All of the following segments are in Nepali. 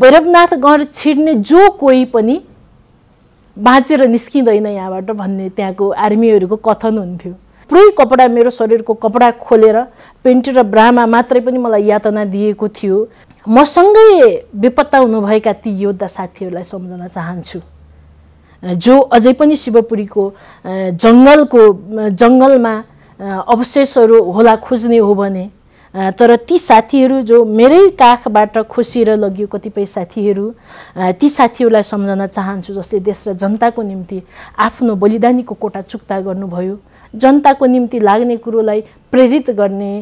भैरवनाथ गढ छिड्ने जो कोही पनि बाँचेर निस्किँदैन यहाँबाट भन्ने त्यहाँको आर्मीहरूको कथन हुन्थ्यो पुरै कपडा मेरो शरीरको कपडा खोलेर पेन्ट र ब्रामा मात्रै पनि मलाई यातना दिएको थियो मसँगै बेपत्ता हुनुभएका ती योद्धा साथीहरूलाई सम्झन चाहन्छु जो अझै पनि शिवपुरीको जङ्गलको जङ्गलमा अवशेषहरू होला खोज्ने हो भने तर ती साथीहरू जो मेरै काखबाट खोसिएर लगियो कतिपय साथीहरू ती साथीहरूलाई सम्झन चाहन्छु जसले देश र जनताको निम्ति आफ्नो बलिदानीको कोटा चुक्ता गर्नुभयो जनताको निम्ति लाग्ने कुरोलाई प्रेरित गर्ने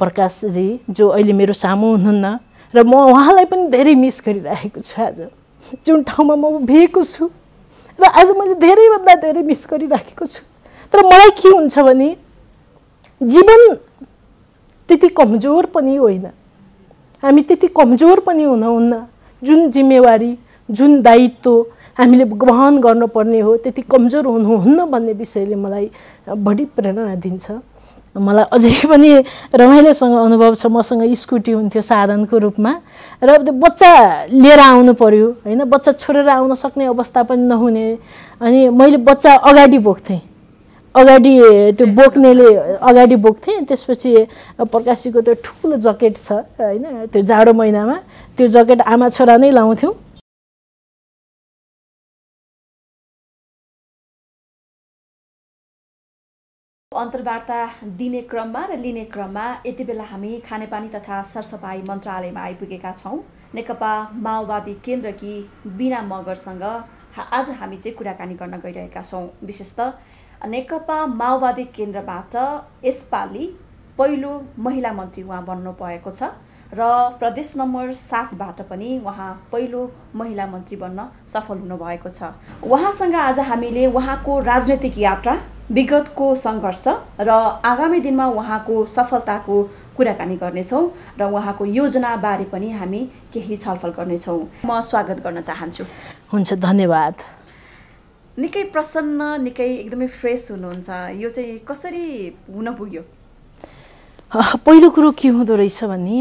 प्रकाशजी जो अहिले मेरो सामु हुनुहुन्न र म उहाँलाई पनि धेरै मिस गरिरहेको छु आज जुन ठाउँमा म उभिएको छु र आज मैले धेरैभन्दा धेरै मिस गरिराखेको छु तर मलाई के हुन्छ भने जीवन त्यति कमजोर पनि होइन हामी त्यति कमजोर पनि हुनहुन्न जुन जिम्मेवारी जुन दायित्व हामीले वहन गर्नुपर्ने हो त्यति कमजोर हुनुहुन्न भन्ने विषयले मलाई बढी प्रेरणा दिन्छ मलाई अझै पनि रमाइलोसँग अनुभव छ मसँग स्कुटी हुन्थ्यो साधनको रूपमा र त्यो बच्चा लिएर आउनु पऱ्यो होइन बच्चा छोडेर आउन सक्ने अवस्था पनि नहुने अनि मैले बच्चा अगाडि बोक्थेँ अगाडि त्यो बोक्नेले अगाडि बोक्थेँ त्यसपछि प्रकाशीको त्यो ठुलो जकेट छ होइन त्यो जाडो महिनामा त्यो जकेट आमा छोरा नै लाउँथ्यौँ अन्तर्वार्ता दिने क्रममा र लिने क्रममा यति बेला हामी खानेपानी तथा सरसफाई मन्त्रालयमा आइपुगेका छौँ नेकपा माओवादी केन्द्रकी बिना मगरसँग आज हामी चाहिँ कुराकानी गर्न गइरहेका छौँ विशेष त नेकपा माओवादी केन्द्रबाट यसपालि पहिलो महिला मन्त्री उहाँ बन्नु भएको छ र प्रदेश नम्बर सातबाट पनि उहाँ पहिलो महिला मन्त्री बन्न सफल हुनुभएको छ उहाँसँग आज हामीले उहाँको राजनैतिक यात्रा विगतको सङ्घर्ष र आगामी दिनमा उहाँको सफलताको कुराकानी गर्नेछौँ र उहाँको योजनाबारे पनि हामी केही छलफल गर्नेछौँ म स्वागत गर्न चाहन्छु हुन्छ धन्यवाद निकै प्रसन्न निकै एकदमै फ्रेस हुनुहुन्छ यो चाहिँ कसरी हुन पुग्यो पहिलो कुरो के हुँदो रहेछ भने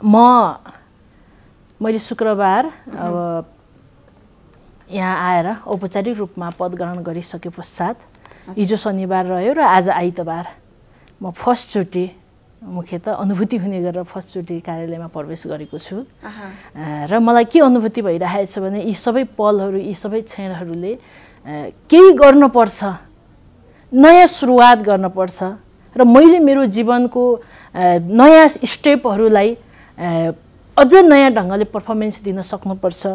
म मैले शुक्रबार अब यहाँ आएर औपचारिक रूपमा पद ग्रहण गरिसके पश्चात हिजो शनिबार रह्यो र आज आइतबार म फर्स्टचोटि मुख्यत अनुभूति हुने गरेर फर्स्टचोटि कार्यालयमा प्रवेश गरेको छु र मलाई के अनुभूति भइरहेछ भने यी सबै पलहरू यी सबै क्षणहरूले केही गर्नुपर्छ नयाँ सुरुवात गर्नुपर्छ र मैले मेरो जीवनको नयाँ स्टेपहरूलाई अझ नयाँ ढङ्गले पर्फर्मेन्स दिन सक्नुपर्छ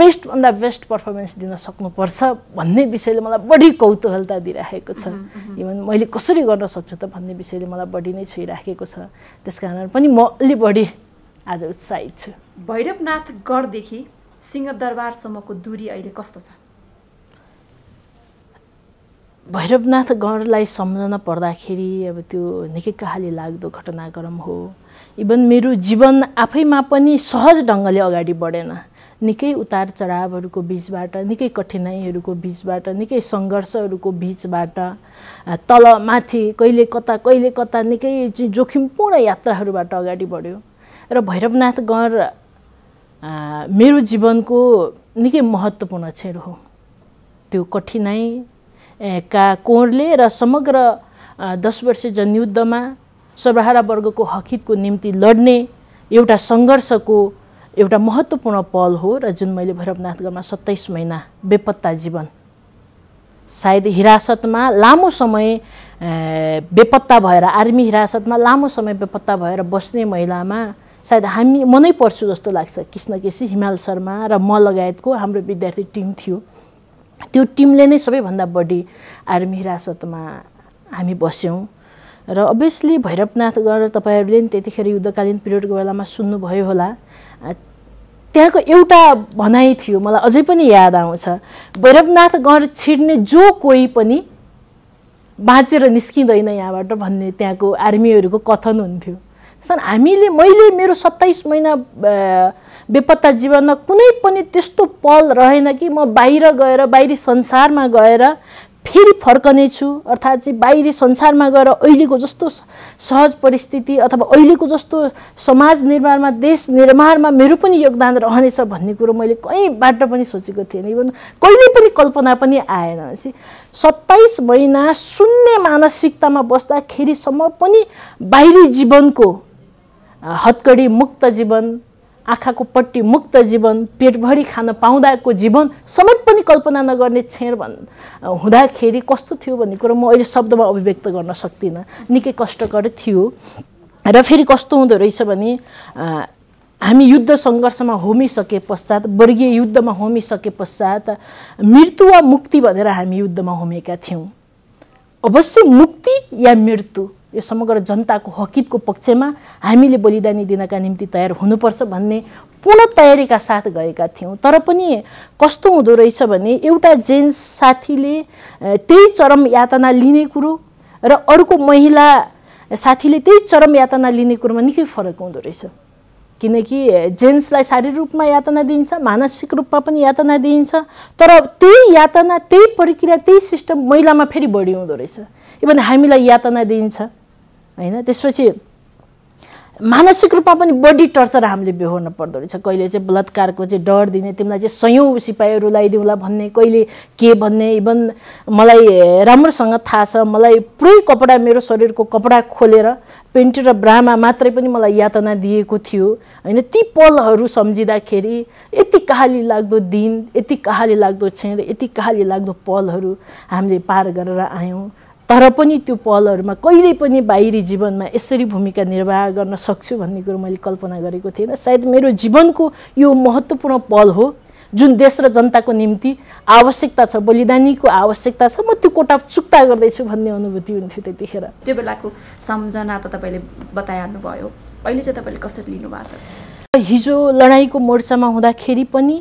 बेस्टभन्दा बेस्ट पर्फर्मेन्स दिन सक्नुपर्छ भन्ने विषयले मलाई बढी कौतूहलता दिइराखेको छ इभन मैले कसरी गर्न सक्छु त भन्ने विषयले मलाई बढी नै छोइराखेको छ त्यस कारण पनि म अलि बढी आज उत्साहित छु भैरवनाथ गढदेखि सिंहदरबारसम्मको दूरी अहिले कस्तो छ भैरवनाथ गढलाई सम्झन पर्दाखेरि अब त्यो निकै कहाली लाग्दो घटनाक्रम हो इभन मेरो जीवन आफैमा पनि सहज ढङ्गले अगाडि बढेन निकै उतार चढावहरूको बिचबाट निकै कठिनाइहरूको बिचबाट निकै सङ्घर्षहरूको बिचबाट तल माथि कहिले कता कहिले कता निकै जोखिमपूर्ण यात्राहरूबाट अगाडि बढ्यो र भैरवनाथ गढ मेरो जीवनको निकै महत्त्वपूर्ण क्षेत्र हो त्यो कठिनाइ का कोणले र समग्र दस वर्ष जनयुद्धमा सर्वहारा वर्गको हकितको निम्ति लड्ने एउटा सङ्घर्षको एउटा महत्त्वपूर्ण पल हो र जुन मैले भैरवनाथगढमा सत्ताइस महिना बेपत्ता जीवन सायद हिरासतमा लामो समय बेपत्ता भएर आर्मी हिरासतमा लामो समय बेपत्ता भएर बस्ने महिलामा सायद हामी मनै नै पर्छु जस्तो लाग्छ कृष्ण केसी हिमाल शर्मा र म लगायतको हाम्रो विद्यार्थी टिम थियो त्यो टिमले नै सबैभन्दा बढी आर्मी हिरासतमा हामी बस्यौँ र अभियसली भैरवनाथ गरेर तपाईँहरूले नि त्यतिखेर युद्धकालीन पिरियडको बेलामा सुन्नुभयो होला त्यहाँको एउटा भनाइ थियो मलाई अझै पनि याद आउँछ भैरवनाथ गढ छिर्ने जो कोही पनि बाँचेर निस्किँदैन यहाँबाट भन्ने त्यहाँको आर्मीहरूको कथन हुन्थ्यो त्यसमा हामीले मैले मेरो सत्ताइस महिना बेपत्ता जीवनमा कुनै पनि त्यस्तो पल रहेन कि म बाहिर गएर बाहिरी संसारमा गएर फेरि फर्कनेछु अर्थात् चाहिँ बाहिरी संसारमा गएर अहिलेको जस्तो सहज परिस्थिति अथवा अहिलेको जस्तो समाज निर्माणमा देश निर्माणमा मेरो पनि योगदान रहनेछ भन्ने कुरो मैले कहीँबाट पनि सोचेको थिएन इभन कहिले पनि कल्पना पनि आएन सत्ताइस महिना शून्य मानसिकतामा बस्दाखेरिसम्म पनि बाहिरी जीवनको हत्कडी मुक्त जीवन आँखाको पट्टि मुक्त जीवन पेटभरि खान पाउँदाको जीवन समेत पनि कल्पना नगर्ने छेड भन् हुँदाखेरि कस्तो थियो भन्ने कुरो म अहिले शब्दमा अभिव्यक्त गर्न सक्दिनँ निकै कष्टकर थियो र फेरि कस्तो हुँदो रहेछ भने हामी युद्ध सङ्घर्षमा होमिसके पश्चात वर्गीय युद्धमा होमिसके पश्चात मृत्यु वा मुक्ति भनेर हामी युद्धमा होमेका थियौँ अवश्य मुक्ति या मृत्यु यो समग्र जनताको हकितको पक्षमा हामीले बलिदानी दिनका निम्ति तयार हुनुपर्छ भन्ने पूर्ण तयारीका साथ गएका थियौँ तर पनि कस्तो हुँदो रहेछ भने एउटा जेन्स साथीले त्यही चरम यातना लिने कुरो र अर्को महिला साथीले त्यही चरम यातना लिने कुरोमा निकै फरक हुँदो रहेछ किनकि जेन्ट्सलाई शारीरिक रूपमा यातना दिइन्छ मानसिक रूपमा पनि यातना दिइन्छ तर त्यही यातना त्यही प्रक्रिया त्यही सिस्टम महिलामा फेरि बढी हुँदो रहेछ इभन हामीलाई यातना दिइन्छ होइन त्यसपछि मानसिक रूपमा पनि बडी टर्चर हामीले बेहोर्न पर्दो रहेछ कहिले चाहिँ बलात्कारको चाहिँ डर दिने तिमीलाई चाहिँ सयौँ सिपाहीहरू लगाइदिउँला भन्ने कहिले के भन्ने इभन मलाई राम्रोसँग थाहा छ मलाई पुरै कपडा मेरो शरीरको कपडा खोलेर पेन्टी र ब्रामा मात्रै पनि मलाई यातना दिएको थियो होइन ती पलहरू सम्झिँदाखेरि यति कहाली लाग्दो दिन यति कहाली लाग्दो क्षण यति कहाली लाग्दो पलहरू हामीले पार गरेर आयौँ तर पनि त्यो पलहरूमा कहिले पनि बाहिरी जीवनमा यसरी भूमिका निर्वाह गर्न सक्छु भन्ने कुरो मैले कल्पना गरेको थिएन सायद मेरो जीवनको यो महत्त्वपूर्ण पल हो जुन देश र जनताको निम्ति आवश्यकता छ बलिदानीको आवश्यकता छ म त्यो कोटा चुक्ता गर्दैछु भन्ने अनुभूति हुन्थ्यो त्यतिखेर त्यो बेलाको सम्झना त तपाईँले बताइहाल्नुभयो अहिले चाहिँ तपाईँले कसरी लिनुभएको छ हिजो लडाइँको मोर्चामा हुँदाखेरि पनि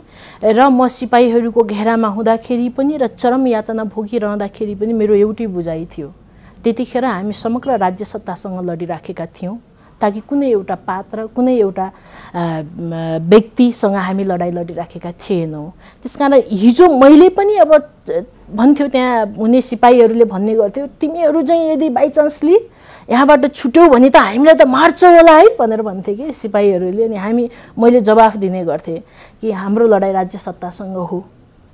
र म सिपाहीहरूको घेरामा हुँदाखेरि पनि र चरम यातना भोगिरहँदाखेरि पनि मेरो एउटै बुझाइ थियो त्यतिखेर हामी समग्र राज्य सत्तासँग लडिराखेका थियौँ ताकि कुनै एउटा पात्र कुनै एउटा व्यक्तिसँग हामी लडाइँ लडिराखेका थिएनौँ त्यस कारण हिजो मैले पनि अब भन्थ्यो त्यहाँ हुने सिपाहीहरूले भन्ने गर्थ्यो तिमीहरू चाहिँ यदि बाइचान्सली यहाँबाट छुट्यौ भने त हामीलाई त मार्छ होला है भनेर भन्थे कि सिपाहीहरूले अनि हामी मैले जवाफ दिने गर्थेँ कि हाम्रो लडाइँ राज्य सत्तासँग हो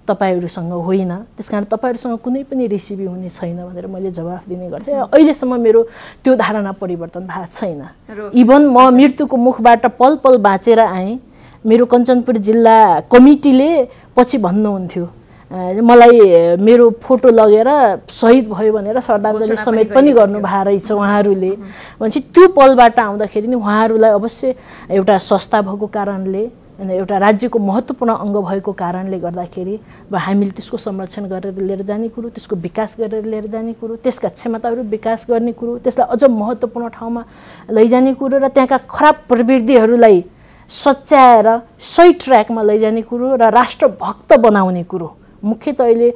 तपाईँहरूसँग होइन त्यस कारण तपाईँहरूसँग कुनै पनि रेसिपी हुने छैन भनेर मैले जवाफ दिने गर्थेँ र अहिलेसम्म मेरो त्यो धारणा परिवर्तन भएको छैन इभन म मृत्युको मुखबाट पल पल बाँचेर आएँ मेरो कञ्चनपुर जिल्ला कमिटीले पछि भन्नुहुन्थ्यो मलाई मेरो फोटो लगेर सहिद भयो भनेर श्रद्धाञ्जली समेत पनि गर्नु गर्नुभएको रहेछ उहाँहरूले भनेपछि त्यो पलबाट आउँदाखेरि नि उहाँहरूलाई अवश्य एउटा संस्था भएको कारणले होइन एउटा राज्यको महत्त्वपूर्ण अङ्ग भएको कारणले गर्दाखेरि अब हामीले त्यसको संरक्षण गरेर लिएर जाने कुरो त्यसको विकास गरेर लिएर जाने कुरो त्यसका क्षमताहरू विकास गर्ने कुरो त्यसलाई अझ महत्त्वपूर्ण ठाउँमा लैजाने कुरो र त्यहाँका खराब प्रवृत्तिहरूलाई सच्याएर सही ट्र्याकमा लैजाने कुरो र राष्ट्रभक्त बनाउने कुरो मुख्यत अहिले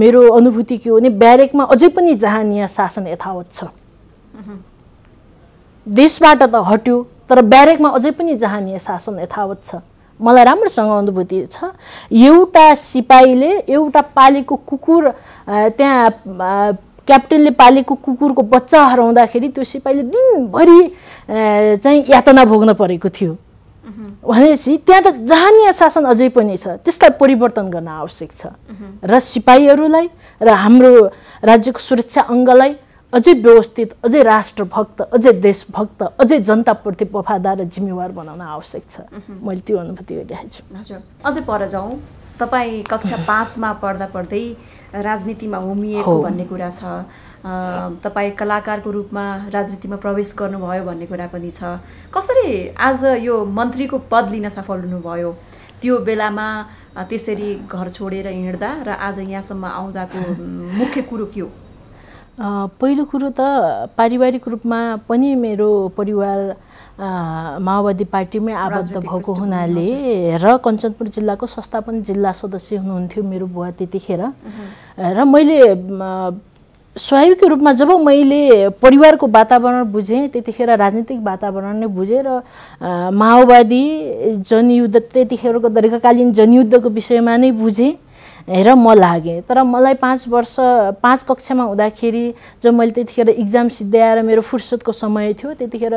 मेरो अनुभूति के हो भने ब्यारेकमा अझै पनि जहाँ यहाँ शासन यथावत छ देशबाट त हट्यो तर ब्यारेकमा अझै पनि यहाँ शासन यथावत छ मलाई राम्रोसँग अनुभूति छ एउटा सिपाहीले एउटा पालेको कुकुर त्यहाँ क्याप्टेनले पालेको कुकुरको बच्चा हराउँदाखेरि त्यो सिपाहीले दिनभरि चाहिँ यातना भोग्न परेको थियो भनेपछि त्यहाँ त जहानीय शासन अझै पनि छ त्यसलाई परिवर्तन गर्न आवश्यक छ र सिपाहीहरूलाई र हाम्रो राज्यको सुरक्षा अङ्गलाई अझै व्यवस्थित अझै राष्ट्रभक्त अझै देशभक्त अझै जनताप्रति वफादार र जिम्मेवार बनाउन आवश्यक छ मैले त्यो अनुभूति गरिरहेको छु हजुर अझै पर जाउँ तपाईँ कक्षा पाँचमा पढ्दा पढ्दै राजनीतिमा होमिएको भन्ने कुरा छ तपाईँ कलाकारको रूपमा राजनीतिमा प्रवेश गर्नुभयो भन्ने कुरा पनि छ कसरी आज यो मन्त्रीको पद लिन सफल हुनुभयो त्यो बेलामा त्यसरी घर छोडेर हिँड्दा र आज यहाँसम्म आउँदाको मुख्य कुरो के हो पहिलो कुरो त पारिवारिक रूपमा पनि मेरो परिवार माओवादी पार्टीमै आबद्ध भएको हुनाले र कञ्चनपुर जिल्लाको संस्थापन जिल्ला सदस्य हुनुहुन्थ्यो मेरो बुवा त्यतिखेर र मैले स्वाभाविक रूपमा जब मैले परिवारको वातावरण बुझेँ त्यतिखेर राजनीतिक वातावरण नै बुझेँ र माओवादी जनयुद्ध त्यतिखेरको दीर्घकालीन जनयुद्धको विषयमा नै बुझेँ र म लागेँ तर मलाई पाँच वर्ष पाँच कक्षामा हुँदाखेरि जब मैले त्यतिखेर इक्जाम सिद्ध्याएर मेरो फुर्सदको समय थियो त्यतिखेर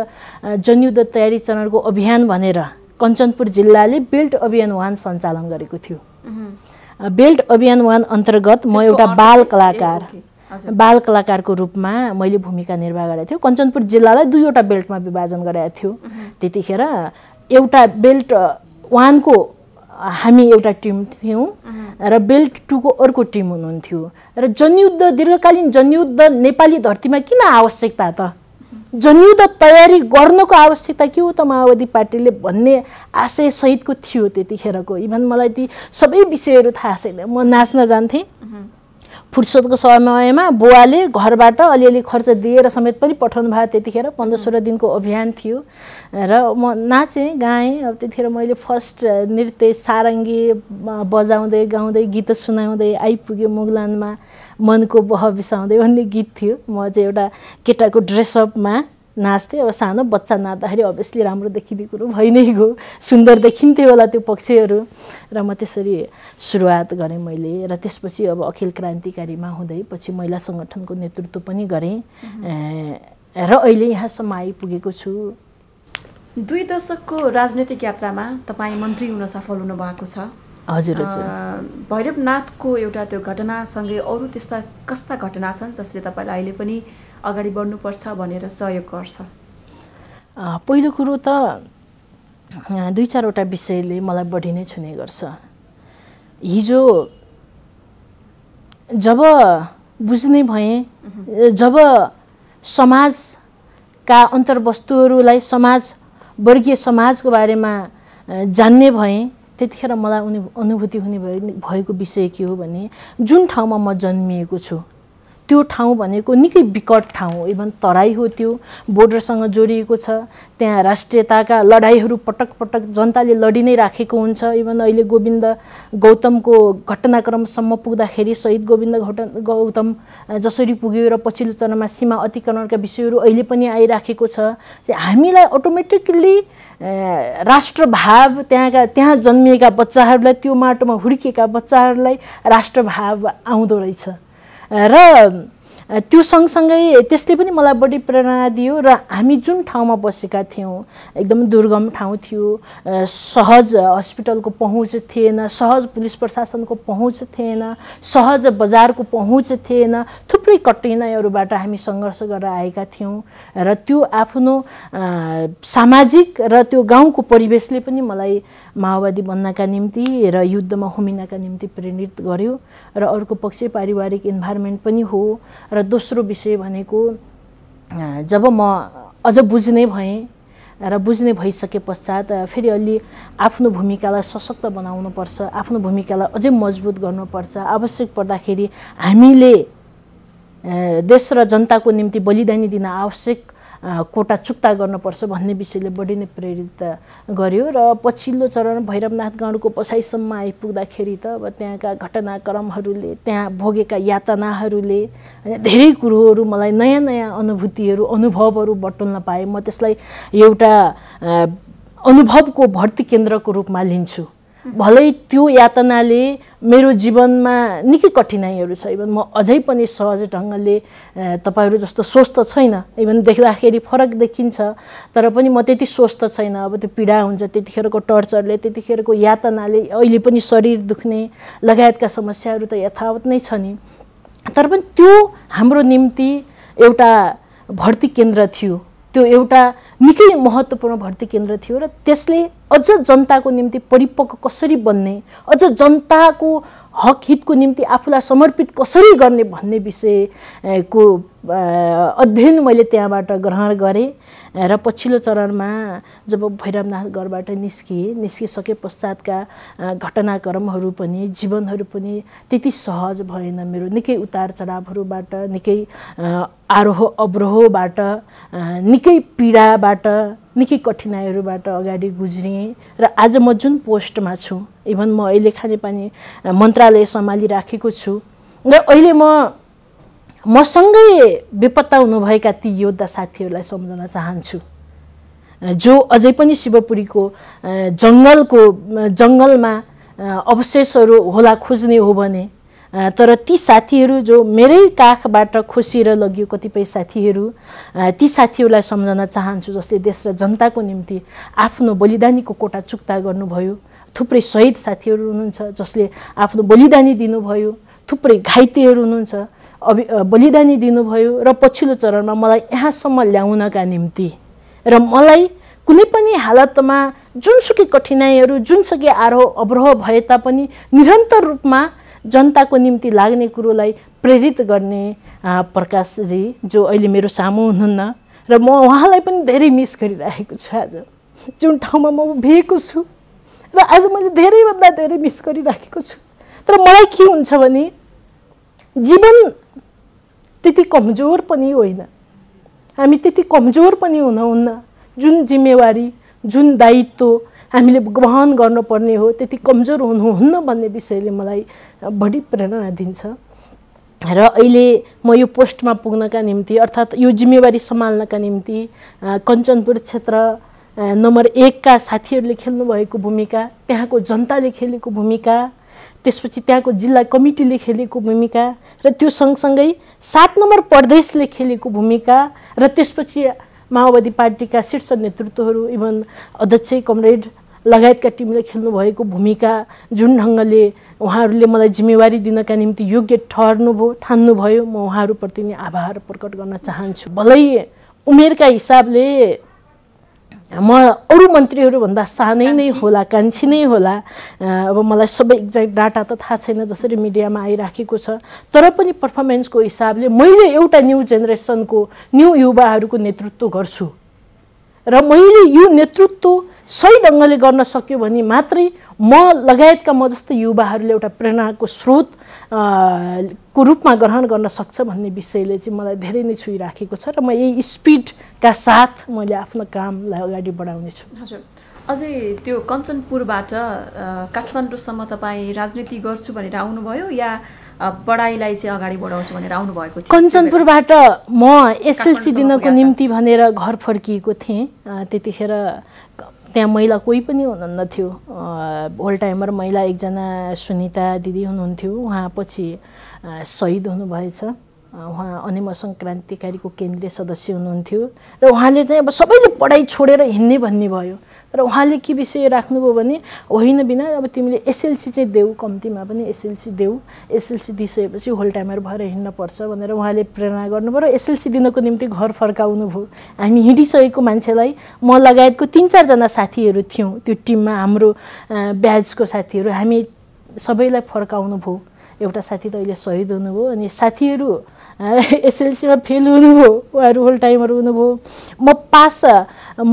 जनयुद्ध तयारी चरणको अभियान भनेर कञ्चनपुर जिल्लाले बेल्ट अभियान वान सञ्चालन गरेको थियो बेल्ट अभियान वान अन्तर्गत म एउटा बाल कलाकार बाल कलाकारको रूपमा मैले भूमिका निर्वाह गरेको थियो कञ्चनपुर जिल्लालाई दुईवटा बेल्टमा विभाजन गराएको थियो त्यतिखेर एउटा बेल्ट वानको हामी एउटा टिम थियौँ र बेल्ट टूको अर्को टिम हुनुहुन्थ्यो र जनयुद्ध दीर्घकालीन जनयुद्ध नेपाली धरतीमा किन आवश्यकता त जनयुद्ध तयारी गर्नको आवश्यकता के हो त माओवादी पार्टीले भन्ने आशयसहितको थियो त्यतिखेरको इभन मलाई ती सबै विषयहरू थाहा छैन म नाच्न जान्थेँ फुर्सदको समयमा बुवाले घरबाट अलिअलि खर्च दिएर समेत पनि पठाउनु भयो त्यतिखेर पन्ध्र सोह्र दिनको अभियान थियो र म नाचेँ गाएँ अब त्यतिखेर मैले फर्स्ट नृत्य सारङ्गी बजाउँदै गाउँदै गीत सुनाउँदै आइपुग्यो मुगलानमा मनको बह बिसाउँदै भन्ने गीत थियो म चाहिँ एउटा केटाको ड्रेसअपमा नाच्थेँ अब सानो बच्चा नाच्दाखेरि अभियसली राम्रो देखिने कुरो भइ नै गयो सुन्दर देखिन्थ्यो होला त्यो पक्षहरू र म त्यसरी सुरुवात गरेँ मैले र त्यसपछि अब अखिल क्रान्तिकारीमा हुँदै पछि महिला सङ्गठनको नेतृत्व पनि गरेँ र अहिले यहाँसम्म आइपुगेको छु दुई दशकको राजनैतिक यात्रामा तपाईँ मन्त्री हुन सफल हुनुभएको छ हजुर हजुर भैरवनाथको एउटा त्यो घटनासँगै अरू त्यस्ता कस्ता घटना छन् जसले तपाईँलाई अहिले पनि अगाडि बढ्नुपर्छ भनेर सहयोग गर्छ पहिलो कुरो त दुई चारवटा विषयले मलाई बढी नै छुने गर्छ हिजो जब बुझ्ने भएँ जब समाजका अन्तर्वस्तुहरूलाई समाज वर्गीय समाजको बारेमा जान्ने भएँ त्यतिखेर मलाई अनुभूति हुने भएको विषय के हो भने जुन ठाउँमा म जन्मिएको छु त्यो ठाउँ भनेको निकै विकट ठाउँ हो इभन तराई हो त्यो बोर्डरसँग जोडिएको छ त्यहाँ राष्ट्रियताका लडाइँहरू पटक पटक जनताले लडी नै राखेको हुन्छ इभन अहिले गोविन्द गौतमको घटनाक्रमसम्म पुग्दाखेरि सहिद गोविन्द घट गौतम जसरी पुग्यो र पछिल्लो चरणमा सीमा अतिक्रमणका विषयहरू अहिले पनि आइराखेको छ हामीलाई अटोमेटिकल्ली राष्ट्रभाव त्यहाँका त्यहाँ जन्मिएका बच्चाहरूलाई त्यो माटोमा हुर्किएका बच्चाहरूलाई राष्ट्रभाव आउँदो रहेछ र त्यो सँगसँगै त्यसले पनि मलाई बढी प्रेरणा दियो र हामी जुन ठाउँमा बसेका थियौँ एकदम दुर्गम ठाउँ थियो सहज हस्पिटलको पहुँच थिएन सहज पुलिस प्रशासनको पहुँच थिएन सहज बजारको पहुँच थिएन थुप्रै कठिनाइहरूबाट हामी सङ्घर्ष गरेर आएका थियौँ र त्यो आफ्नो सामाजिक र त्यो गाउँको परिवेशले पनि मलाई माओवादी बन्नका निम्ति र युद्धमा होमिनका निम्ति प्रेरित गर्यो र अर्को पक्ष पारिवारिक इन्भाइरोमेन्ट पनि हो र दोस्रो विषय भनेको जब म अझ बुझ्ने भएँ र बुझ्ने भइसके पश्चात फेरि अलि आफ्नो भूमिकालाई सशक्त बनाउनुपर्छ आफ्नो भूमिकालाई अझै मजबुत गर्नुपर्छ आवश्यक पर्दाखेरि हामीले देश र जनताको निम्ति बलिदानी दिन आवश्यक कोटा चुक्ता गर्नुपर्छ भन्ने विषयले बढी नै प्रेरित गर्यो र पछिल्लो चरण भैरवनाथ गाउँको पसाइसम्म आइपुग्दाखेरि त अब त्यहाँका घटनाक्रमहरूले त्यहाँ भोगेका यातनाहरूले धेरै कुरोहरू मलाई नयाँ नयाँ अनुभूतिहरू अनुभवहरू बटुल्न पाएँ म त्यसलाई एउटा अनुभवको भर्ती केन्द्रको रूपमा लिन्छु भलै त्यो यातनाले मेरो जीवनमा निकै कठिनाइहरू छ इभन म अझै पनि सहज ढङ्गले तपाईँहरू जस्तो स्वस्थ छैन इभन देख्दाखेरि फरक देखिन्छ तर पनि म त्यति स्वस्थ छैन अब त्यो पीडा हुन्छ त्यतिखेरको टर्चरले त्यतिखेरको यातनाले अहिले पनि शरीर दुख्ने लगायतका समस्याहरू त यथावत नै छ नि तर पनि त्यो हाम्रो निम्ति एउटा भर्ती केन्द्र थियो त्यो एउटा निकै महत्त्वपूर्ण भर्ती केन्द्र थियो र त्यसले अझ जनताको निम्ति परिपक्व कसरी बन्ने अझ जनताको हक हितको निम्ति आफूलाई समर्पित कसरी गर्ने भन्ने विषयको अध्ययन मैले त्यहाँबाट ग्रहण गरेँ र पछिल्लो चरणमा जब भैरवनाथ गढबाट निस्किएँ निस्किसके पश्चातका घटनाक्रमहरू पनि जीवनहरू पनि त्यति सहज भएन मेरो निकै उतार चढावहरूबाट निकै आरोह अवरोहबाट निकै पीडाबाट निकै कठिनाइहरूबाट अगाडि गुज्रिएँ र आज म जुन पोस्टमा छु इभन म अहिले खानेपानी मन्त्रालय सम्हालिराखेको छु र अहिले म मसँगै बेपत्ता हुनुभएका ती योद्धा साथीहरूलाई सम्झन चाहन्छु जो अझै पनि शिवपुरीको जङ्गलको जङ्गलमा अवशेषहरू होला खोज्ने हो भने तर ती साथीहरू जो मेरै काखबाट खोसिएर लगियो कतिपय साथीहरू ती साथीहरूलाई सम्झन चाहन्छु जसले देश र जनताको निम्ति आफ्नो बलिदानीको कोटा चुक्ता गर्नुभयो थुप्रै शहीद साथीहरू हुनुहुन्छ जसले आफ्नो बलिदानी दिनुभयो थुप्रै घाइतेहरू हुनुहुन्छ अभि बलिदानी दिनुभयो र पछिल्लो चरणमा मलाई यहाँसम्म ल्याउनका निम्ति र मलाई कुनै पनि हालतमा जुनसुकै कठिनाइहरू जुनसुकै आरोह अवरोह भए तापनि निरन्तर रूपमा जनताको निम्ति लाग्ने कुरोलाई प्रेरित गर्ने प्रकाशजी जो अहिले मेरो सामु हुनुहुन्न र म उहाँलाई पनि धेरै मिस गरिरहेको छु आज जुन ठाउँमा म उभिएको छु र आज मैले धेरैभन्दा धेरै मिस गरिराखेको छु तर मलाई के हुन्छ भने जीवन त्यति कमजोर पनि होइन हामी त्यति कमजोर पनि हुनहुन्न जुन जिम्मेवारी जुन दायित्व हामीले वहन गर्नुपर्ने हो त्यति कमजोर हुनुहुन्न भन्ने विषयले मलाई बढी प्रेरणा दिन्छ र अहिले म यो पोस्टमा पुग्नका निम्ति अर्थात् यो जिम्मेवारी सम्हाल्नका निम्ति कञ्चनपुर क्षेत्र नम्बर एकका साथीहरूले खेल्नुभएको भूमिका त्यहाँको जनताले खेलेको भूमिका त्यसपछि त्यहाँको जिल्ला कमिटीले खेलेको भूमिका र त्यो सँगसँगै सात नम्बर प्रदेशले खेलेको भूमिका र त्यसपछि माओवादी पार्टीका शीर्ष नेतृत्वहरू इभन अध्यक्ष कमरेड लगायतका टिमले खेल्नुभएको भूमिका जुन ढङ्गले उहाँहरूले मलाई जिम्मेवारी दिनका निम्ति योग्य ठहर्नुभयो ठान्नुभयो म उहाँहरूप्रति नै आभार प्रकट गर्न चाहन्छु भलै उमेरका हिसाबले म अरू मन्त्रीहरूभन्दा सानै नै होला कान्छी नै होला अब मलाई सबै एक्ज्याक्ट डाटा त थाहा छैन जसरी मिडियामा आइराखेको छ तर पनि पर्फर्मेन्सको हिसाबले मैले एउटा न्यु जेनेरेसनको न्यु युवाहरूको नेतृत्व गर्छु र मैले यो नेतृत्व सही ढङ्गले गर्न सक्यो भने मात्रै म लगायतका म जस्तै युवाहरूले एउटा प्रेरणाको स्रोत को रूपमा ग्रहण गर्न सक्छ भन्ने विषयले चाहिँ मलाई धेरै नै छुइराखेको छ र म यही स्पिडका साथ मैले आफ्नो कामलाई अगाडि बढाउनेछु हजुर अझै त्यो कञ्चनपुरबाट काठमाडौँसम्म तपाईँ राजनीति गर्छु भनेर आउनुभयो या पढाइलाई चाहिँ अगाडि बढाउँछु भनेर आउनुभएको कञ्चनपुरबाट म एसएलसी दिनको निम्ति भनेर घर फर्किएको थिएँ त्यतिखेर त्यहाँ महिला कोही पनि हुनुहुन्न थियो होल टाइमर महिला एकजना सुनिता दिदी हुनुहुन्थ्यो उहाँ पछि सहिद हुनुभएछ उहाँ अनिमा सङ्क्रान्तिकारीको केन्द्रीय सदस्य हुनुहुन्थ्यो र उहाँले चाहिँ अब सबैले पढाइ छोडेर हिँड्ने भन्ने भयो र उहाँले के विषय राख्नुभयो भने होइन बिना अब तिमीले एसएलसी चाहिँ देऊ कम्तीमा पनि एसएलसी देऊ एसएलसी दिइसकेपछि होल टाइमर भएर पर्छ भनेर उहाँले प्रेरणा गर्नुभयो र एसएलसी दिनको निम्ति घर फर्काउनु भयो हामी हिँडिसकेको मान्छेलाई म लगायतको तिन चारजना साथीहरू थियौँ त्यो टिममा हाम्रो ब्याजको साथीहरू हामी सबैलाई फर्काउनु भयो एउटा साथी त अहिले सहिद हुनुभयो अनि साथीहरू एसएलसीमा फेल हुनुभयो उहाँहरू होल टाइमहरू हुनुभयो म पास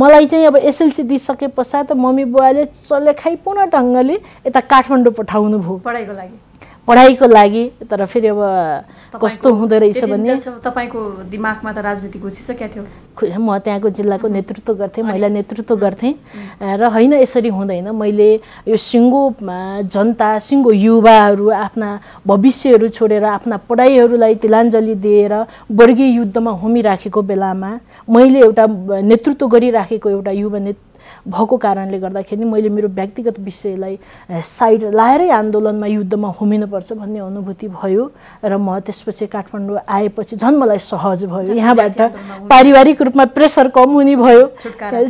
मलाई चाहिँ अब एसएलसी दिइसके पश्चात मम्मी बुवाले चलेखाइपूर्ण ढङ्गले यता काठमाडौँ पठाउनु भयो पढाइको लागि पढाइको लागि तर फेरि अब कस्तो हुँदो रहेछ भने तपाईँको दिमागमा त राजनीति घुसिसकेको थियो म त्यहाँको जिल्लाको नेतृत्व गर्थेँ महिला नेतृत्व गर्थेँ र होइन यसरी हुँदैन मैले यो सिङ्गो जनता सिङ्गो युवाहरू आफ्ना भविष्यहरू छोडेर आफ्ना पढाइहरूलाई तिलाञ्जली दिएर वर्गीय युद्धमा होमिराखेको बेलामा मैले एउटा नेतृत्व गरिराखेको एउटा युवा नेतृत्व भएको कारणले गर्दाखेरि मैले मेरो व्यक्तिगत विषयलाई साइड लाएरै आन्दोलनमा युद्धमा होमिनुपर्छ भन्ने अनुभूति भयो र म त्यसपछि काठमाडौँ आएपछि झन् मलाई सहज भयो यहाँबाट पारिवारिक रूपमा प्रेसर कम हुने भयो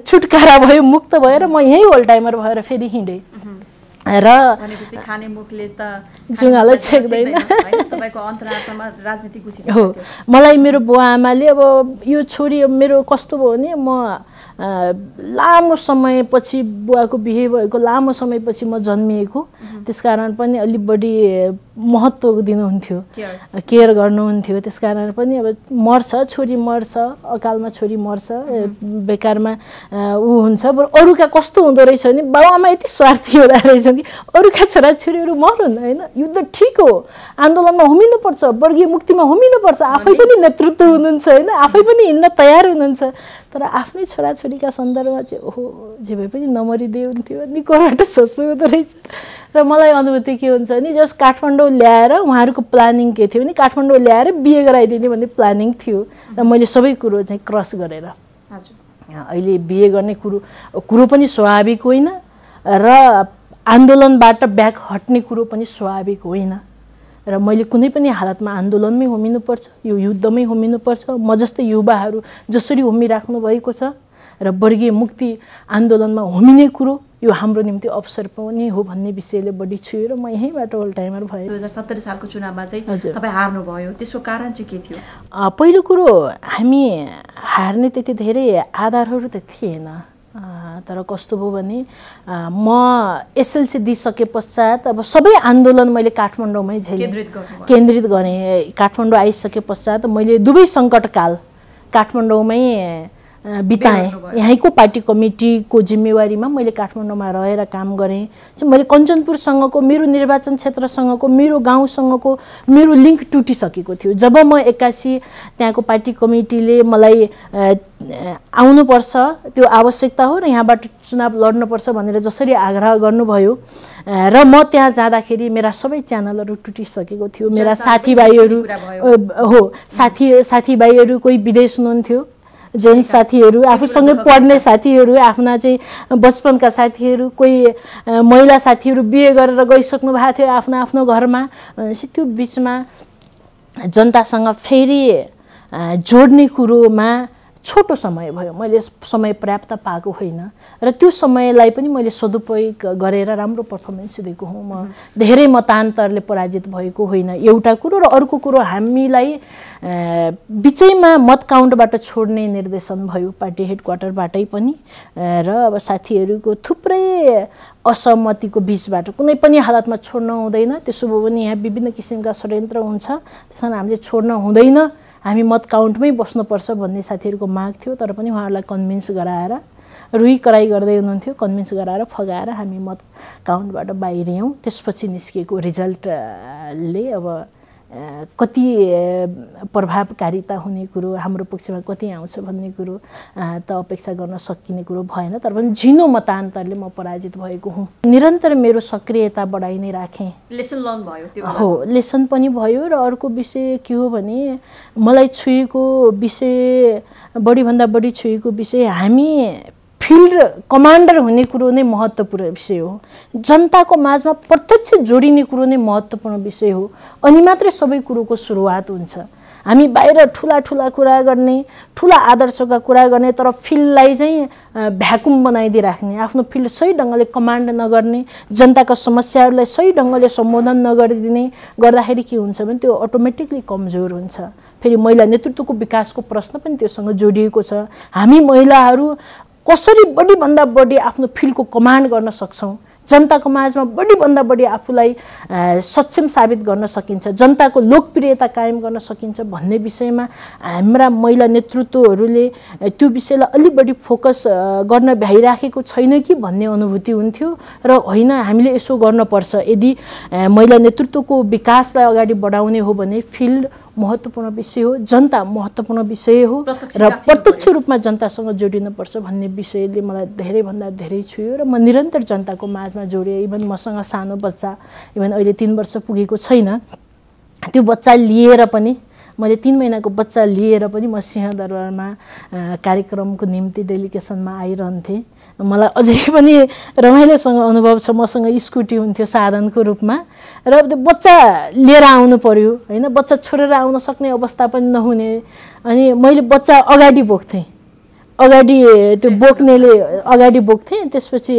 छुटकारा भयो मुक्त भयो र म यहीँ होल टाइमर भएर फेरि हिँडेँ र जुङ्गालाई छेक्दैन हो मलाई मेरो बुवा आमाले अब यो छोरी मेरो कस्तो भयो भने म लामो समयपछि बुवाको बिहे भएको लामो समयपछि म जन्मिएको त्यस कारण पनि अलिक बढी महत्त्व दिनुहुन्थ्यो केयर गर्नुहुन्थ्यो त्यस कारण पनि अब मर्छ छोरी मर्छ अकालमा छोरी मर्छ बेकारमा ऊ हुन्छ बरु अरूका कस्तो हुँदो रहेछ भने बाबुआमा यति स्वार्थी हुँदो रहेछ कि अरूका छोराछोरीहरू मरुन् होइन युद्ध ठिक हो आन्दोलनमा होमिनुपर्छ वर्गीय मुक्तिमा होमिनुपर्छ आफै पनि नेतृत्व हुनुहुन्छ होइन आफै पनि हिँड्न तयार हुनुहुन्छ तर आफ्नै छोराछोरीका सन्दर्भमा चाहिँ ओहो जे भए पनि नमरिदिए हुन्थ्यो निकोबाट सोच्नु हुँदो रहेछ र मलाई अनुभूति के हुन्छ भने जस काठमाडौँ ल्याएर उहाँहरूको प्लानिङ के थियो भने काठमाडौँ ल्याएर बिहे गराइदिने भन्ने प्लानिङ थियो र मैले सबै कुरो चाहिँ क्रस गरेर अहिले बिहे गर्ने कुरो कुरो पनि स्वाभाविक होइन र आन्दोलनबाट ब्याक हट्ने कुरो पनि स्वाभाविक होइन र मैले कुनै पनि हालतमा आन्दोलनमै होमिनुपर्छ यो युद्धमै होमिनुपर्छ म जस्तै युवाहरू जसरी होमिराख्नु भएको छ र वर्गीय मुक्ति आन्दोलनमा होमिने कुरो यो हाम्रो निम्ति अवसर पनि हो भन्ने विषयले बढी छु र म यहीँबाट अल टाइमर भएँ दुई हजार सत्तरी सालको चुनावमा चाहिँ हजुर तपाईँ हार्नुभयो त्यसको कारण चाहिँ के थियो पहिलो कुरो हामी हार्ने त्यति धेरै आधारहरू त थिएन तर कस्तो भयो भने म एसएलसी दिइसके पश्चात अब सबै आन्दोलन मैले काठमाडौँमै झेल केन्द्रित गरेँ काठमाडौँ आइसके पश्चात मैले दुवै सङ्कटकाल काठमाडौँमै बिताएँ यहीँको पार्टी कमिटीको जिम्मेवारीमा मैले काठमाडौँमा रहेर काम गरेँ मैले कञ्चनपुरसँगको मेरो निर्वाचन क्षेत्रसँगको मेरो गाउँसँगको मेरो लिङ्क टुटिसकेको थियो जब म एक्कासी त्यहाँको पार्टी कमिटीले मलाई आउनुपर्छ त्यो आवश्यकता हो र यहाँबाट चुनाव लड्नुपर्छ भनेर जसरी आग्रह गर्नुभयो र म त्यहाँ जाँदाखेरि मेरा सबै च्यानलहरू टुटिसकेको थियो मेरा साथीभाइहरू हो साथी साथीभाइहरू कोही विदेश हुनुहुन्थ्यो जेन साथीहरू आफूसँगै पढ्ने साथीहरू आफ्ना चाहिँ बचपनका साथीहरू कोही महिला साथीहरू बिहे गरेर गइसक्नु भएको थियो आफ्नो आफ्नो घरमा भनेपछि त्यो बिचमा जनतासँग फेरि जोड्ने कुरोमा छोटो समय भयो मैले समय पर्याप्त पाएको होइन र त्यो समयलाई पनि मैले सदुपयोग गरेर राम्रो पर्फर्मेन्स दिएको हुँ म धेरै मतान्तरले पराजित भएको होइन एउटा कुरो र अर्को कुरो हामीलाई बिचैमा मत काउन्टबाट छोड्ने निर्देशन भयो पार्टी हेडक्वार्टरबाटै पनि र अब साथीहरूको थुप्रै असहमतिको बिचबाट कुनै पनि हालतमा छोड्न हुँदैन त्यसो भयो भने यहाँ विभिन्न किसिमका षड्यन्त्र हुन्छ त्यस कारण हामीले छोड्न हुँदैन हामी मत काउन्टमै बस्नुपर्छ भन्ने साथीहरूको माग थियो तर पनि उहाँहरूलाई कन्भिन्स गराएर रुई कराई गर्दै हुनुहुन्थ्यो कन्भिन्स गराएर फगाएर हामी मत काउन्टबाट बाहिरियौँ त्यसपछि निस्किएको रिजल्टले अब कति प्रभावकारिता हुने कुरो हाम्रो पक्षमा कति आउँछ भन्ने कुरो त अपेक्षा गर्न सकिने कुरो भएन तर पनि झिनो मतान्तरले म पराजित भएको हुँ निरन्तर मेरो सक्रियता बढाइ नै राखेँ लेसन लर्न भयो त्यो हो लेसन पनि भयो र अर्को विषय के हो भने मलाई छोएको विषय बढीभन्दा बढी छोएको विषय हामी फिल्ड कमान्डर हुने कुरो नै महत्त्वपूर्ण विषय हो जनताको माझमा प्रत्यक्ष जोडिने कुरो नै महत्त्वपूर्ण विषय हो अनि मात्रै सबै कुरोको सुरुवात हुन्छ हामी बाहिर ठुला ठुला कुरा गर्ने ठुला आदर्शका कुरा गर्ने तर फिल्डलाई चाहिँ भ्याकुम बनाइदिइराख्ने आफ्नो फिल्ड सही ढङ्गले कमान्ड नगर्ने जनताका समस्याहरूलाई सही ढङ्गले सम्बोधन नगरिदिने गर्दाखेरि के हुन्छ भने त्यो अटोमेटिकली कमजोर हुन्छ फेरि महिला नेतृत्वको विकासको प्रश्न पनि त्योसँग जोडिएको छ हामी महिलाहरू कसरी बढीभन्दा बढी आफ्नो फिल्डको कमान्ड गर्न सक्छौँ जनताको माझमा बढीभन्दा बढी आफूलाई सक्षम साबित गर्न सकिन्छ जनताको लोकप्रियता कायम गर्न सकिन्छ भन्ने विषयमा हाम्रा महिला नेतृत्वहरूले त्यो विषयलाई अलिक बढी फोकस गर्न भ्याइराखेको छैन कि भन्ने अनुभूति हुन्थ्यो र होइन हामीले यसो गर्नुपर्छ यदि महिला नेतृत्वको विकासलाई अगाडि बढाउने हो भने फिल्ड महत्त्वपूर्ण विषय हो जनता महत्त्वपूर्ण विषय हो र प्रत्यक्ष रूपमा जनतासँग जोडिनुपर्छ भन्ने विषयले मलाई धेरैभन्दा धेरै छुयो र म निरन्तर जनताको माझमा जोडेँ इभन मसँग सानो बच्चा इभन अहिले तिन वर्ष पुगेको छैन त्यो बच्चा लिएर पनि मैले तिन महिनाको बच्चा लिएर पनि म सिंहदरबारमा कार्यक्रमको निम्ति डेलिकेसनमा आइरहन्थेँ मलाई अझै पनि रमाइलोसँग अनुभव छ मसँग स्कुटी हुन्थ्यो साधनको रूपमा र त्यो बच्चा लिएर आउनु पर्यो होइन बच्चा छोडेर आउन सक्ने अवस्था पनि नहुने अनि मैले बच्चा अगाडि बोक्थेँ अगाडि त्यो बोक्नेले अगाडि बोक्थेँ त्यसपछि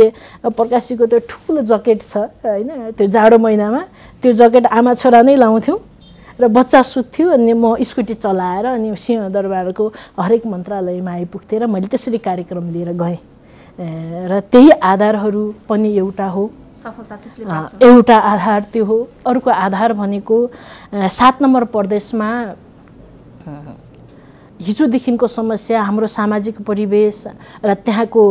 प्रकाशीको त्यो ठुलो जकेट छ होइन त्यो जाडो महिनामा त्यो जकेट आमा छोरा नै लाउँथ्यौँ र बच्चा सुत्थ्यो अनि म स्कुटी चलाएर अनि सिंह दरबारको हरेक मन्त्रालयमा आइपुग्थेँ र मैले त्यसरी कार्यक्रम लिएर गएँ र त्यही आधारहरू पनि एउटा हो सफलता एउटा आधार त्यो हो अर्को आधार भनेको सात नम्बर प्रदेशमा हिजोदेखिको समस्या हाम्रो सामाजिक परिवेश र त्यहाँको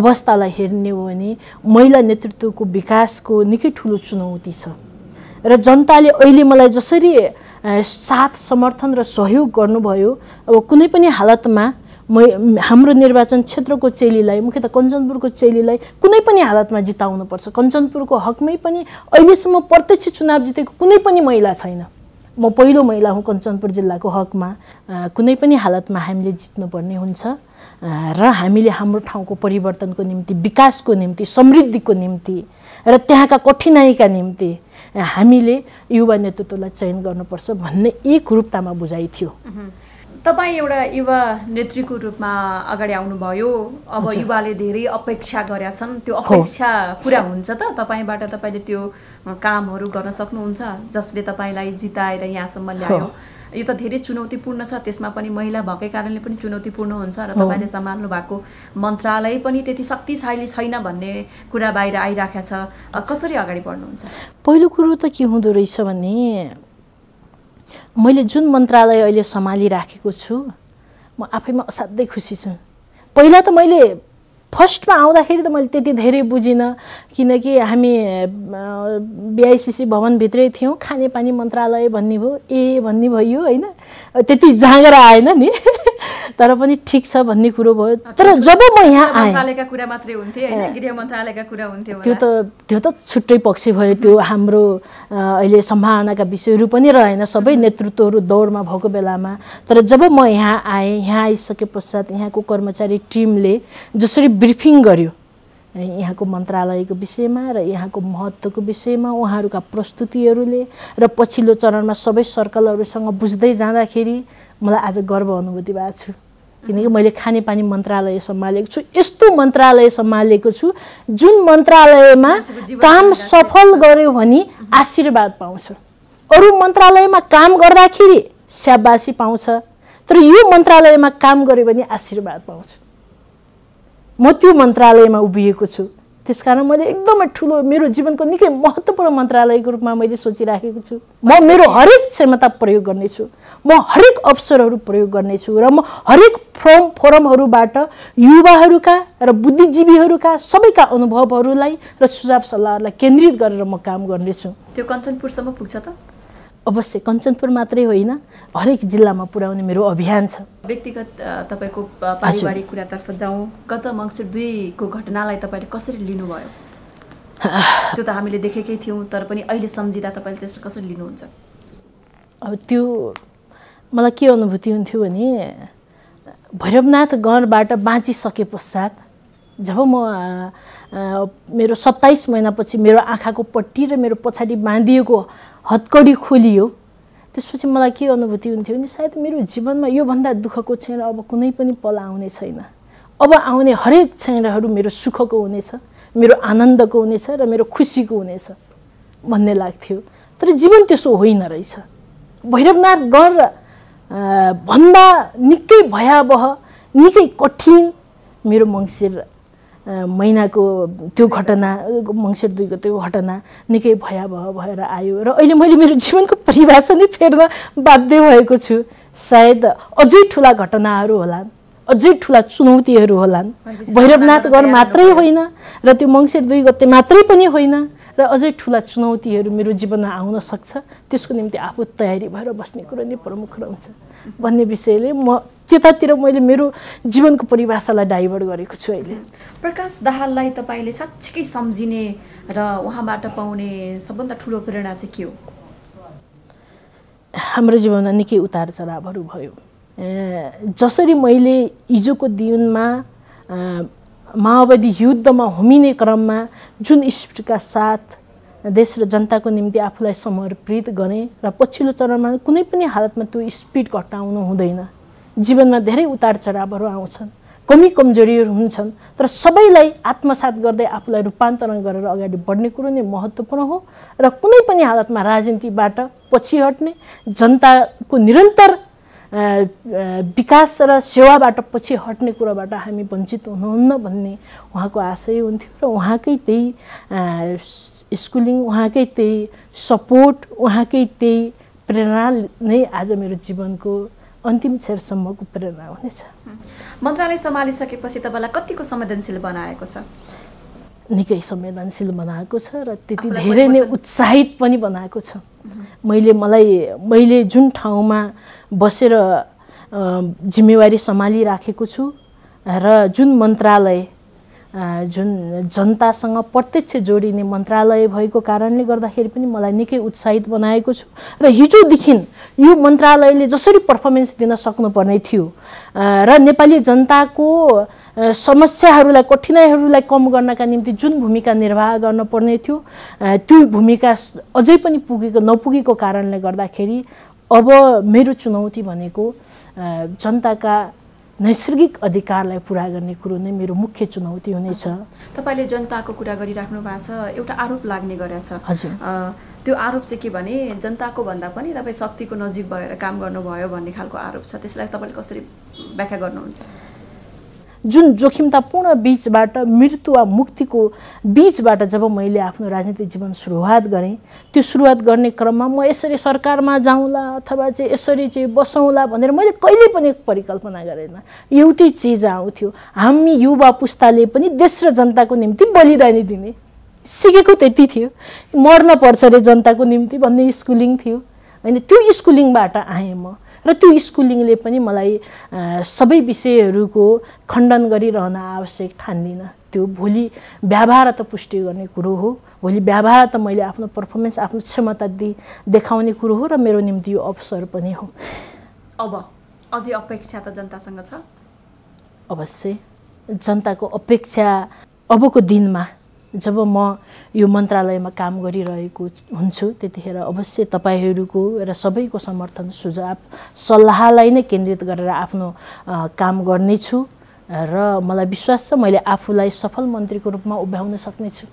अवस्थालाई हेर्ने हो भने महिला नेतृत्वको विकासको निकै ठुलो चुनौती छ र जनताले अहिले मलाई जसरी साथ समर्थन र सहयोग गर्नुभयो अब कुनै पनि हालतमा म हाम्रो निर्वाचन क्षेत्रको चेलीलाई मुख्यतः कञ्चनपुरको चेलीलाई कुनै पनि हालतमा जिताउनुपर्छ कञ्चनपुरको हकमै पनि अहिलेसम्म प्रत्यक्ष चुनाव जितेको कुनै पनि महिला छैन म पहिलो महिला हुँ कञ्चनपुर जिल्लाको हकमा कुनै पनि हालतमा हामीले जित्नुपर्ने हुन्छ र हामीले हाम्रो ठाउँको परिवर्तनको निम्ति विकासको निम्ति समृद्धिको निम्ति र त्यहाँका कठिनाइका निम्ति हामीले युवा नेतृत्वलाई चयन गर्नुपर्छ भन्ने एकरूपतामा बुझाइ थियो तपाईँ एउटा युवा नेत्रीको रूपमा अगाडि आउनुभयो अब युवाले धेरै अपेक्षा गरेका छन् त्यो अपेक्षा पुरा हुन्छ त तपाईँबाट तपाईँले त्यो कामहरू गर्न सक्नुहुन्छ जसले तपाईँलाई जिताएर यहाँसम्म ल्यायो यो त धेरै चुनौतीपूर्ण छ त्यसमा पनि महिला भएकै कारणले पनि चुनौतीपूर्ण हुन्छ र तपाईँले सम्हाल्नु भएको मन्त्रालय पनि त्यति शक्तिशाली छैन भन्ने कुरा बाहिर आइराखेको छ कसरी अगाडि बढ्नुहुन्छ पहिलो कुरो त के हुँदो रहेछ भने मैले जुन मन्त्रालय अहिले सम्हालिराखेको छु म आफैमा असाध्यै खुसी छु पहिला त मैले फर्स्टमा आउँदाखेरि त मैले त्यति धेरै बुझिनँ किनकि हामी बिआइसिसी भवनभित्रै थियौँ खानेपानी मन्त्रालय भन्ने भयो ए भन्ने भयो होइन त्यति जाँगर आएन नि तर पनि ठिक छ भन्ने कुरो भयो तर जब म यहाँ आएँ त्यो त त्यो त छुट्टै पक्ष भयो त्यो हाम्रो अहिले सम्भावनाका विषयहरू पनि रहेन सबै नेतृत्वहरू दौडमा भएको बेलामा तर जब म यहाँ आएँ यहाँ आइसके पश्चात यहाँको कर्मचारी टिमले जसरी ब्रिफिङ गर्यो यहाँको मन्त्रालयको विषयमा र यहाँको महत्त्वको विषयमा उहाँहरूका प्रस्तुतिहरूले र पछिल्लो चरणमा सबै सर्कलहरूसँग बुझ्दै जाँदाखेरि मलाई आज गर्व अनुभूति भएको छु किनकि मैले खानेपानी मन्त्रालय सम्हालेको छु यस्तो मन्त्रालय सम्हालेको छु जुन मन्त्रालयमा काम सफल गऱ्यो भने आशीर्वाद पाउँछ अरू मन्त्रालयमा काम गर्दाखेरि स्याबासी पाउँछ तर यो मन्त्रालयमा काम गऱ्यो भने आशीर्वाद पाउँछ म त्यो मन्त्रालयमा उभिएको छु त्यस कारण मैले एकदमै ठुलो मेरो जीवनको निकै महत्त्वपूर्ण मन्त्रालयको रूपमा मैले सोचिराखेको छु म मेरो हरेक क्षमता प्रयोग गर्नेछु म हरेक अवसरहरू प्रयोग गर्नेछु र म हरेक फोरम फोरमहरूबाट युवाहरूका र बुद्धिजीवीहरूका सबैका अनुभवहरूलाई र सुझाव सल्लाहहरूलाई केन्द्रित गरेर म काम गर्नेछु त्यो कञ्चनपुरसम्म पुग्छ त अवश्य कञ्चनपुर मात्रै होइन हरेक जिल्लामा पुर्याउने मेरो अभियान छ व्यक्तिगत तपाईँको पारिवारिक कुरातर्फ जाउँ गत मङ्सिर दुईको घटनालाई तपाईँले कसरी लिनुभयो त्यो त हामीले देखेकै थियौँ तर पनि अहिले सम्झिँदा तपाईँले त्यसलाई कसरी लिनुहुन्छ अब त्यो मलाई के अनुभूति हुन्थ्यो भने भैरवनाथ गणबाट बाँचिसके पश्चात जब म मेरो सत्ताइस महिनापछि मेरो आँखाको पट्टी र मेरो पछाडि बाँधिएको हत्कडी खोलियो त्यसपछि मलाई के अनुभूति हुन्थ्यो भने सायद मेरो जीवनमा योभन्दा दुःखको क्षण अब कुनै पनि पल आउने छैन अब आउने हरेक क्षणहरू मेरो सुखको हुनेछ मेरो आनन्दको हुनेछ र मेरो खुसीको हुनेछ भन्ने लाग्थ्यो तर जीवन त्यसो होइन रहेछ भैरवनाथ गढ भन्दा निकै भयावह निकै कठिन मेरो मङ्सिर महिनाको त्यो घटना मङ्सिर दुईको त्यो घटना निकै भयावह भएर आयो र अहिले मैले मेरो जीवनको परिभाषा नै फेर्न बाध्य भएको छु सायद अझै ठुला घटनाहरू होलान् अझै ठुला चुनौतीहरू होलान् भैरवनाथ मात्रै होइन र त्यो मङ्सिर दुई गते मात्रै पनि होइन र अझै ठुला चुनौतीहरू मेरो जीवनमा आउन सक्छ त्यसको निम्ति आफू तयारी भएर बस्ने कुरो नै प्रमुख रहन्छ भन्ने विषयले म त्यतातिर मैले मेरो जीवनको परिभाषालाई डाइभर्ट गरेको छु अहिले प्रकाश दाहाललाई तपाईँले साँच्चीकै सम्झिने र उहाँबाट पाउने सबभन्दा ठुलो प्रेरणा चाहिँ के हो हाम्रो जीवनमा निकै उतार चढावहरू भयो जसरी मैले हिजोको दिनमा माओवादी युद्धमा हुमिने क्रममा जुन स्पिरिटका साथ देश र जनताको निम्ति आफूलाई समर्पित गरेँ र पछिल्लो चरणमा कुनै पनि हालतमा त्यो स्पिड घटाउनु हुँदैन जीवनमा धेरै उतार चढावहरू आउँछन् कमी कमजोरीहरू हुन्छन् तर सबैलाई आत्मसात गर्दै आफूलाई रूपान्तरण गरेर अगाडि बढ्ने कुरो नै महत्त्वपूर्ण हो र कुनै पनि हालतमा राजनीतिबाट पछि हट्ने जनताको निरन्तर विकास र सेवाबाट पछि हट्ने कुराबाट हामी वञ्चित हुनुहुन्न भन्ने उहाँको आशय हुन्थ्यो र उहाँकै त्यही स्कुलिङ उहाँकै त्यही सपोर्ट उहाँकै त्यही प्रेरणा नै आज मेरो जीवनको अन्तिम क्षेत्रसम्मको प्रेरणा हुनेछ मन्त्रालय सम्हालिसकेपछि तपाईँलाई कतिको संवेदनशील बनाएको छ निकै संवेदनशील बनाएको छ र त्यति धेरै नै उत्साहित पनि बनाएको छ मैले मलाई मैले जुन ठाउँमा बसेर जिम्मेवारी सम्हालिराखेको छु र जुन मन्त्रालय जुन जनतासँग प्रत्यक्ष जोडिने मन्त्रालय भएको कारणले गर्दाखेरि पनि मलाई निकै उत्साहित बनाएको छु र हिजोदेखि यो मन्त्रालयले जसरी पर्फर्मेन्स दिन सक्नुपर्ने थियो र नेपाली जनताको समस्याहरूलाई कठिनाइहरूलाई कम गर्नका निम्ति जुन भूमिका निर्वाह गर्नुपर्ने थियो त्यो भूमिका अझै पनि पुगेको नपुगेको कारणले गर्दाखेरि अब मेरो चुनौती भनेको जनताका नैसर्गिक अधिकारलाई पुरा गर्ने कुरो नै मेरो मुख्य चुनौती हुनेछ तपाईँले जनताको कुरा गरिराख्नु भएको छ एउटा आरोप लाग्ने गरेछ हजुर त्यो आरोप चाहिँ के भने जनताको भन्दा पनि तपाईँ शक्तिको नजिक भएर काम गर्नुभयो भन्ने खालको आरोप छ त्यसलाई तपाईँले कसरी व्याख्या गर्नुहुन्छ जुन जोखिमतापूर्ण बिचबाट मृत्यु वा मुक्तिको बिचबाट जब मैले आफ्नो राजनीतिक जीवन सुरुवात गरेँ त्यो सुरुवात गर्ने क्रममा म यसरी सरकारमा जाउँला अथवा चाहिँ यसरी चाहिँ बसौँला भनेर मैले कहिले पनि परिकल्पना गरेन एउटै चिज आउँथ्यो हामी युवा पुस्ताले पनि देश र जनताको निम्ति बलिदानी दिने सिकेको त्यति थियो मर्न पर्छ अरे जनताको निम्ति भन्ने स्कुलिङ थियो होइन त्यो स्कुलिङबाट आएँ म र त्यो स्कुलिङले पनि मलाई सबै विषयहरूको खण्डन गरिरहन आवश्यक ठान्दिनँ त्यो भोलि व्यवहार त पुष्टि गर्ने कुरो हो भोलि व्यवहार त मैले आफ्नो पर्फर्मेन्स आफ्नो क्षमता दि देखाउने कुरो हो र मेरो निम्ति यो अवसर पनि हो अब अझै अपेक्षा त जनतासँग छ अवश्य जनताको अपेक्षा अबको दिनमा जब म यो मन्त्रालयमा काम गरिरहेको हुन्छु त्यतिखेर अवश्य तपाईँहरूको र सबैको समर्थन सुझाव सल्लाहलाई नै केन्द्रित गरेर आफ्नो काम गर्नेछु र मलाई विश्वास छ मैले आफूलाई सफल मन्त्रीको रूपमा उभ्याउन सक्नेछु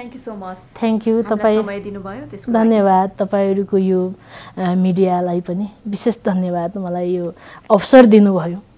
thank you so much thank you तपाईँ धन्यवाद तपाईँहरूको यो मिडियालाई पनि विशेष धन्यवाद मलाई यो अवसर दिनुभयो